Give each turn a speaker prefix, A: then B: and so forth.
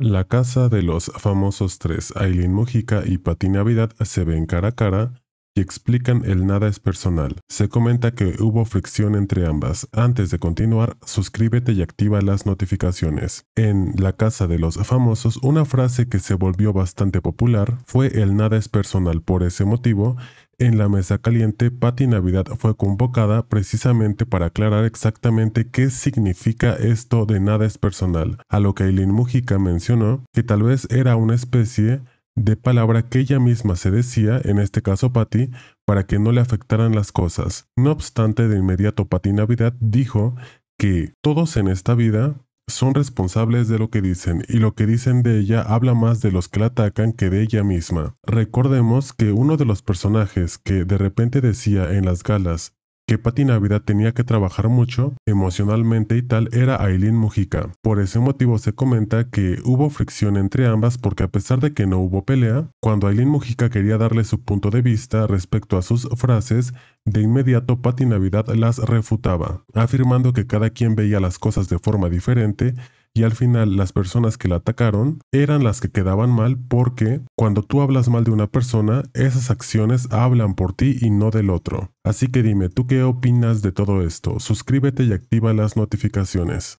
A: La casa de los famosos tres Aileen Mujica y Pati Navidad se ven cara a cara y explican el nada es personal. Se comenta que hubo fricción entre ambas. Antes de continuar, suscríbete y activa las notificaciones. En La Casa de los Famosos, una frase que se volvió bastante popular fue el nada es personal. Por ese motivo, en la mesa caliente, Patty Navidad fue convocada precisamente para aclarar exactamente qué significa esto de nada es personal, a lo que Eileen Mujica mencionó que tal vez era una especie de palabra que ella misma se decía, en este caso Patty, para que no le afectaran las cosas. No obstante, de inmediato Patti Navidad dijo que todos en esta vida son responsables de lo que dicen y lo que dicen de ella habla más de los que la atacan que de ella misma. Recordemos que uno de los personajes que de repente decía en las galas que Patty Navidad tenía que trabajar mucho emocionalmente y tal era Aileen Mujica. Por ese motivo se comenta que hubo fricción entre ambas porque a pesar de que no hubo pelea, cuando Aileen Mujica quería darle su punto de vista respecto a sus frases, de inmediato Patty Navidad las refutaba, afirmando que cada quien veía las cosas de forma diferente y al final las personas que la atacaron eran las que quedaban mal porque cuando tú hablas mal de una persona, esas acciones hablan por ti y no del otro. Así que dime, ¿tú qué opinas de todo esto? Suscríbete y activa las notificaciones.